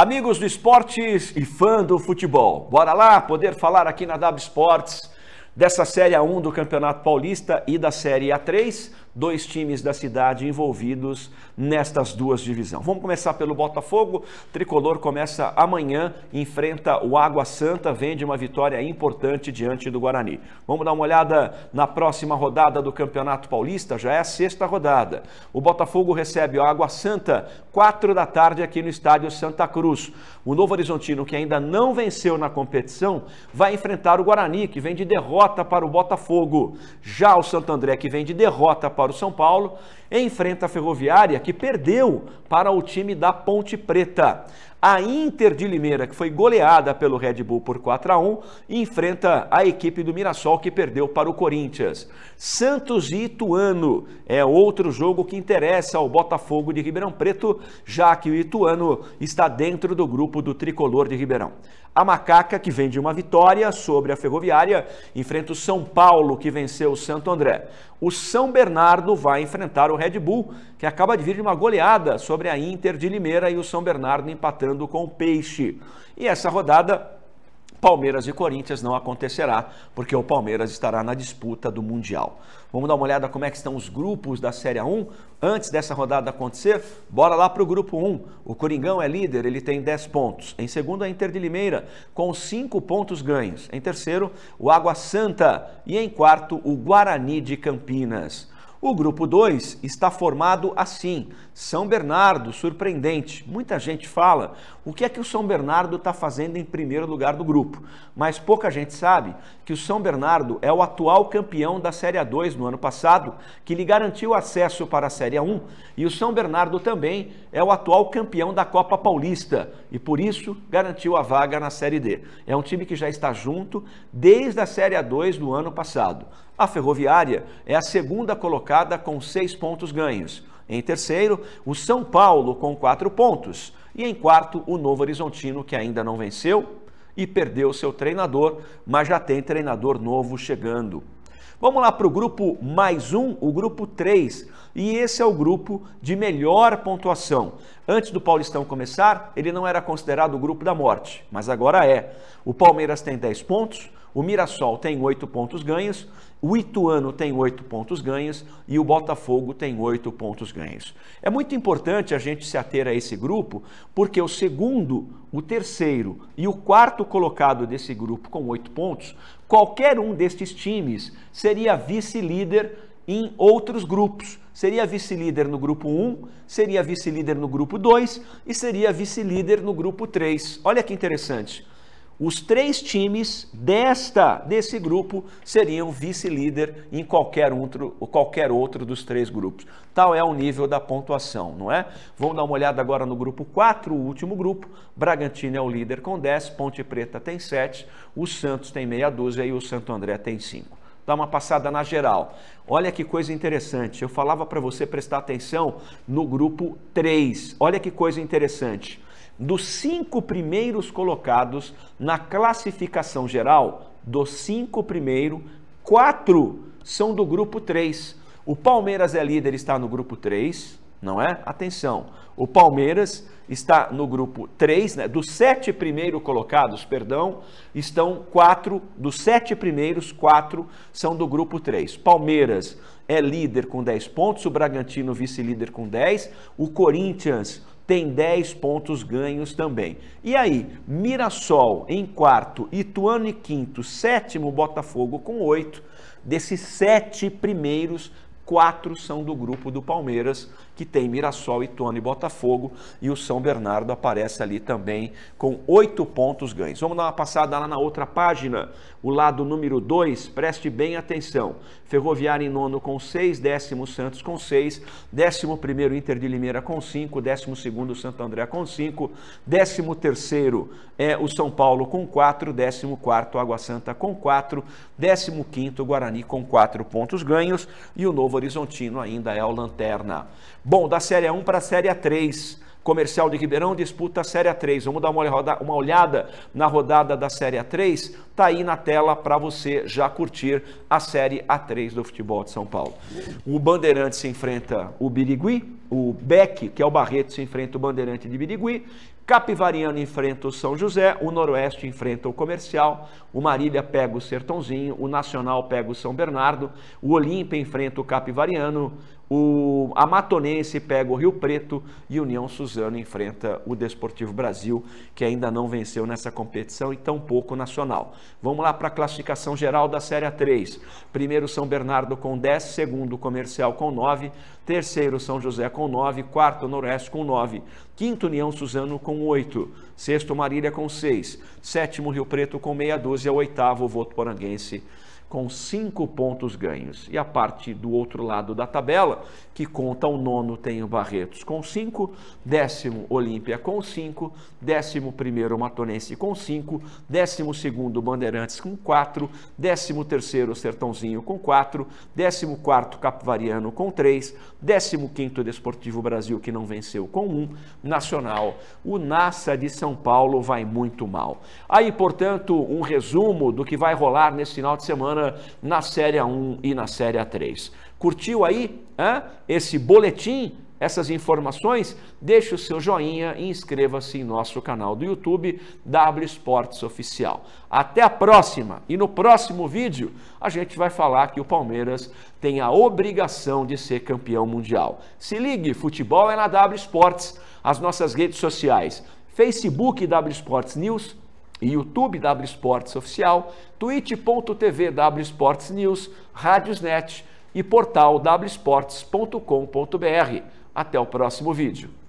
Amigos do esportes e fã do futebol, bora lá poder falar aqui na W Sports dessa Série A1 do Campeonato Paulista e da Série A3 dois times da cidade envolvidos nestas duas divisões. Vamos começar pelo Botafogo. O tricolor começa amanhã, enfrenta o Água Santa, vende uma vitória importante diante do Guarani. Vamos dar uma olhada na próxima rodada do Campeonato Paulista, já é a sexta rodada. O Botafogo recebe o Água Santa, quatro da tarde aqui no estádio Santa Cruz. O Novo Horizontino, que ainda não venceu na competição, vai enfrentar o Guarani, que vem de derrota para o Botafogo. Já o Santo André, que vem de derrota para para o São Paulo enfrenta a Ferroviária, que perdeu para o time da Ponte Preta. A Inter de Limeira, que foi goleada pelo Red Bull por 4 a 1, enfrenta a equipe do Mirassol, que perdeu para o Corinthians. Santos e Ituano é outro jogo que interessa ao Botafogo de Ribeirão Preto, já que o Ituano está dentro do grupo do tricolor de Ribeirão. A Macaca, que vem de uma vitória sobre a Ferroviária, enfrenta o São Paulo, que venceu o Santo André. O São Bernardo vai enfrentar o Red Bull, que acaba de vir de uma goleada sobre a Inter de Limeira e o São Bernardo empatando com o Peixe. E essa rodada Palmeiras e Corinthians não acontecerá, porque o Palmeiras estará na disputa do Mundial. Vamos dar uma olhada como é que estão os grupos da Série 1 antes dessa rodada acontecer? Bora lá para o grupo 1. O Coringão é líder, ele tem 10 pontos. Em segundo, a Inter de Limeira, com 5 pontos ganhos. Em terceiro, o Água Santa. E em quarto, o Guarani de Campinas. O grupo 2 está formado assim: São Bernardo, surpreendente. Muita gente fala o que é que o São Bernardo está fazendo em primeiro lugar do grupo, mas pouca gente sabe que o São Bernardo é o atual campeão da Série A2 no ano passado, que lhe garantiu acesso para a Série A1, e o São Bernardo também é o atual campeão da Copa Paulista e por isso garantiu a vaga na Série D. É um time que já está junto desde a Série A2 do ano passado. A Ferroviária é a segunda colocada com seis pontos ganhos. Em terceiro, o São Paulo com quatro pontos. E em quarto, o Novo Horizontino, que ainda não venceu e perdeu seu treinador, mas já tem treinador novo chegando. Vamos lá para o grupo mais um, o grupo 3. E esse é o grupo de melhor pontuação. Antes do Paulistão começar, ele não era considerado o grupo da morte, mas agora é. O Palmeiras tem 10 pontos, o Mirassol tem oito pontos ganhos, o Ituano tem oito pontos ganhos e o Botafogo tem oito pontos ganhos. É muito importante a gente se ater a esse grupo, porque o segundo, o terceiro e o quarto colocado desse grupo com oito pontos, qualquer um destes times seria vice-líder em outros grupos. Seria vice-líder no grupo 1, seria vice-líder no grupo 2 e seria vice-líder no grupo 3. Olha que interessante. Os três times desta desse grupo seriam vice-líder em qualquer outro, qualquer outro dos três grupos. Tal é o nível da pontuação, não é? Vamos dar uma olhada agora no grupo 4, o último grupo. Bragantino é o líder com 10, Ponte Preta tem 7, o Santos tem meia dúzia e o Santo André tem 5 Dá uma passada na geral. Olha que coisa interessante. Eu falava para você prestar atenção no grupo 3. Olha que coisa interessante dos cinco primeiros colocados na classificação geral, dos cinco primeiros, quatro são do grupo 3. O Palmeiras é líder, está no grupo 3, não é? Atenção, o Palmeiras está no grupo 3, né? dos sete primeiros colocados, perdão, estão quatro, dos sete primeiros, quatro são do grupo 3. Palmeiras é líder com 10 pontos, o Bragantino vice-líder com 10, o Corinthians tem 10 pontos ganhos também. E aí, Mirassol em quarto, Ituano em quinto, sétimo Botafogo com oito. Desses sete primeiros, quatro são do grupo do Palmeiras que tem Mirassol, Ituano e Botafogo. E o São Bernardo aparece ali também com oito pontos ganhos. Vamos dar uma passada lá na outra página, o lado número 2, preste bem atenção. Ferroviária em nono com seis, décimo Santos com seis, décimo primeiro Inter de Limeira com cinco, décimo segundo Santo André com cinco, décimo terceiro é o São Paulo com quatro, décimo quarto Água Santa com quatro, décimo quinto Guarani com quatro pontos ganhos e o Novo Horizontino ainda é o Lanterna. Bom, da Série A1 para a Série A3. Comercial de Ribeirão disputa a Série A3. Vamos dar uma olhada na rodada da Série A3. Tá aí na tela para você já curtir a Série A3 do futebol de São Paulo. O Bandeirante se enfrenta o Birigui, o Beck, que é o Barreto, se enfrenta o Bandeirante de Birigui, Capivariano enfrenta o São José, o Noroeste enfrenta o Comercial, o Marília pega o Sertãozinho, o Nacional pega o São Bernardo, o Olímpia enfrenta o Capivariano, o Amatonense pega o Rio Preto e União Suzano enfrenta o Desportivo Brasil, que ainda não venceu nessa competição e tampouco nacional. Vamos lá para a classificação geral da Série 3. Primeiro São Bernardo com 10, segundo Comercial com 9, terceiro São José com 9, quarto Noroeste com 9, quinto União Suzano com 8, sexto Marília com 6, sétimo Rio Preto com meia dúzia, oitavo Voto Poranguense com cinco pontos ganhos. E a parte do outro lado da tabela, que conta o nono, tem o Barretos com cinco, décimo Olímpia com cinco, décimo primeiro Matonense com cinco, décimo segundo Bandeirantes com quatro, décimo terceiro Sertãozinho com quatro, décimo quarto Capivariano com três, décimo quinto Desportivo Brasil, que não venceu, com um, Nacional. O NASA de São Paulo vai muito mal. Aí, portanto, um resumo do que vai rolar nesse final de semana semana na Série 1 e na Série 3. Curtiu aí hein, esse boletim? essas informações, deixe o seu joinha e inscreva-se em nosso canal do YouTube W Esportes Oficial. Até a próxima e no próximo vídeo a gente vai falar que o Palmeiras tem a obrigação de ser campeão mundial. Se ligue, futebol é na W Esportes, as nossas redes sociais, Facebook W Sports News, YouTube W Esportes Oficial, twitch.tv W Esportes News, Rádiosnet e portal wsports.com.br. Até o próximo vídeo.